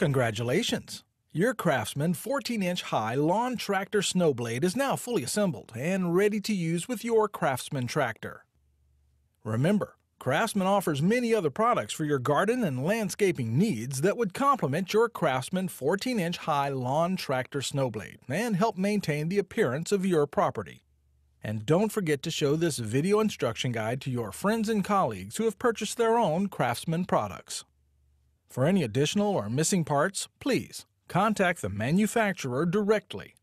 Congratulations! Your Craftsman 14-inch high lawn tractor snowblade is now fully assembled and ready to use with your Craftsman tractor. Remember, Craftsman offers many other products for your garden and landscaping needs that would complement your Craftsman 14-inch high lawn tractor snowblade and help maintain the appearance of your property. And don't forget to show this video instruction guide to your friends and colleagues who have purchased their own Craftsman products. For any additional or missing parts, please contact the manufacturer directly.